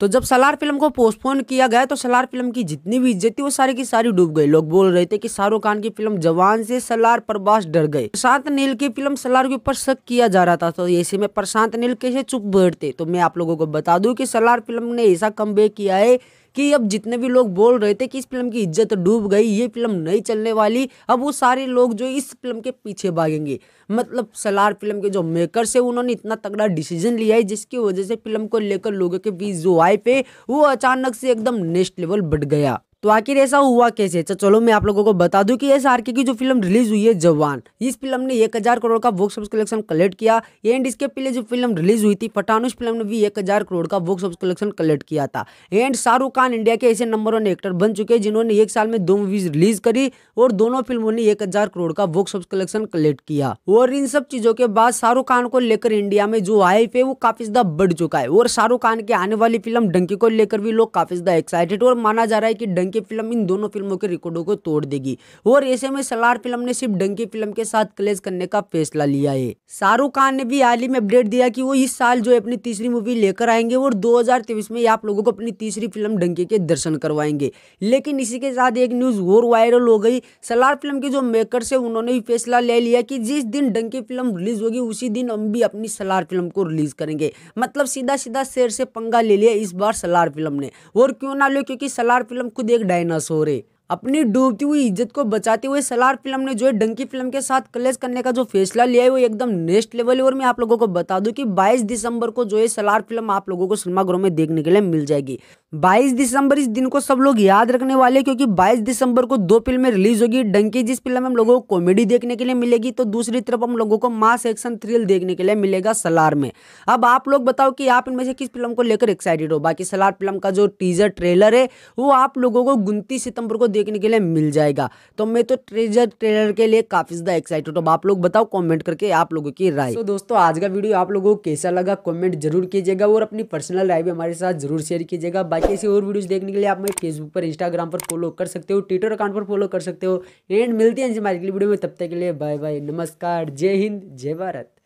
तो जब सलार फिल्म को पोस्टपोन किया गया तो सलार फिल्म की जितनी भी इज्जत थी वो सारी की सारी डूब गई लोग बोल रहे थे कि शाहरुख खान की फिल्म जवान से सलार प्रभास डर गए प्रशांत नील की फिल्म सलार के ऊपर शक किया जा रहा था तो ऐसे में प्रशांत नील कैसे चुप बैठते तो मैं आप लोगों को बता दूं कि सलार फिल्म ने ऐसा कम किया है कि अब जितने भी लोग बोल रहे थे कि इस फिल्म की इज्जत डूब गई ये फिल्म नहीं चलने वाली अब वो सारे लोग जो इस फिल्म के पीछे भागेंगे मतलब सलार फिल्म के जो मेकर से उन्होंने इतना तगड़ा डिसीजन लिया है जिसकी वजह से फिल्म को लेकर लोगों के बीच जो आए पे वो अचानक से एकदम नेक्स्ट लेवल बढ़ गया तो आखिर ऐसा हुआ कैसे तो चलो मैं आप लोगों को बता दूं कि एस आर की जो फिल्म रिलीज हुई है जवान इस फिल्म ने एक हज़ार करोड़ का बॉक्स ऑफिस कलेक्शन कलेक्ट किया एंड इसके पहले जो फिल्म रिलीज हुई थी पठानुष फिल्म ने भी एक हज़ार करोड़ का बॉक्स ऑफिस कलेक्शन कलेक्ट किया था एंड शाहरुख खान इंडिया के ऐसे नंबर वन एक्टर बन चुके हैं जिन्होंने एक साल में दो मूवीज रिलीज करी और दोनों फिल्मों ने एक हज़ार करोड़ का बॉक्स ऑफिस कलेक्शन कलेक्ट किया और इन सब चीज़ों के बाद शाहरुख खान को लेकर इंडिया में जो हाइप है वो काफ़ी ज़्यादा बढ़ चुका है और शाहरुख खान की आने वाली फिल्म डंकी को लेकर भी लोग काफ़ी ज़्यादा एक्साइटेड और माना जा रहा है कि डंकी फिल्म इन दोनों फिल्मों के रिकॉर्डों को तोड़ देगी और ऐसे में सलार फिल्म ने सिर्फ डंकी फिल्म के साथ क्लेश करने का फैसला लिया है शाहरुख खान ने भी हाल ही में अपडेट दिया कि वो इस साल जो अपनी तीसरी मूवी लेकर आएंगे और दो में आप लोगों को अपनी तीसरी फिल्म डंकी के दर्शन करवाएंगे लेकिन इसी के साथ एक न्यूज और वायरल हो गई सलार फिल्म के जो मेकर है उन्होंने भी फैसला ले लिया की जिस दिन डंकी फिल्म रिलीज होगी उसी दिन हम भी अपनी सलार फिल्म को रिलीज करेंगे मतलब सीधा सीधा शेर से पंगा ले लिया इस बार सलार फिल्म ने और क्यों ना लो क्योंकि सलार फिल्म खुद एक डायनासोर है अपनी डूबती हुई इज्जत को बचाते हुए सलार फिल्म ने जो है डंकी फिल्म के साथ कलेज करने का जो फैसला लिया है वो एकदम नेक्स्ट लेवल है और मैं आप लोगों को बता दूं कि 22 दिसंबर को जो है सलार फिल्म आप लोगों को सिनेमाघरों में देखने के लिए मिल जाएगी 22 दिसंबर इस दिन को सब लोग याद रखने वाले क्योंकि 22 दिसंबर को दो फिल्में रिलीज होगी डंकी जिस फिल्म में हम लोगों को कॉमेडी देखने के लिए मिलेगी तो दूसरी तरफ हम लोगों को मास एक्शन थ्रिल देखने के लिए मिलेगा सलार में अब आप लोग बताओ कि आप इनमें से किस फिल्म को लेकर एक्साइटेड हो बाकी सलार फिल्म का जो टीजर ट्रेलर है वो आप लोगों को उनतीस सितंबर को देखने के लिए मिल जाएगा तो मैं तो टीजर ट्रेलर के लिए काफी ज्यादा एक्साइटेड हूँ आप लोग बताओ कॉमेंट करके आप लोगों की राय तो दोस्तों आज का वीडियो आप लोगों को कैसा लगा कॉमेंट जरूर कीजिएगा और अपनी पर्सनल राय भी हमारे साथ जरूर शेयर कीजिएगा बाकी ऐसी और वीडियोस देखने के लिए आप मेरे फेसबुक पर इंस्टाग्राम पर फॉलो कर सकते हो ट्विटर अकाउंट पर फॉलो कर सकते हो एंड मिलती है वीडियो में तब तक के लिए बाय बाय नमस्कार जय हिंद जय भारत